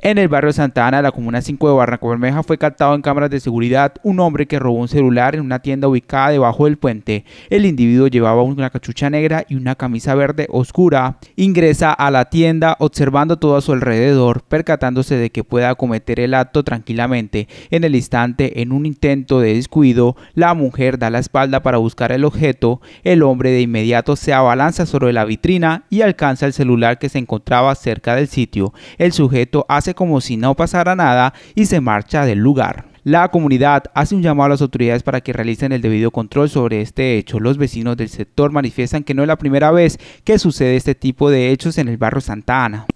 En el barrio Santa Ana, la comuna 5 de Barranco Bermeja, fue captado en cámaras de seguridad un hombre que robó un celular en una tienda ubicada debajo del puente. El individuo llevaba una cachucha negra y una camisa verde oscura. Ingresa a la tienda observando todo a su alrededor, percatándose de que pueda cometer el acto tranquilamente. En el instante, en un intento de descuido, la mujer da la espalda para buscar el objeto. El hombre de inmediato se abalanza sobre la vitrina y alcanza el celular que se encontraba cerca del sitio. El sujeto hace como si no pasara nada y se marcha del lugar. La comunidad hace un llamado a las autoridades para que realicen el debido control sobre este hecho. Los vecinos del sector manifiestan que no es la primera vez que sucede este tipo de hechos en el barrio Santa Ana.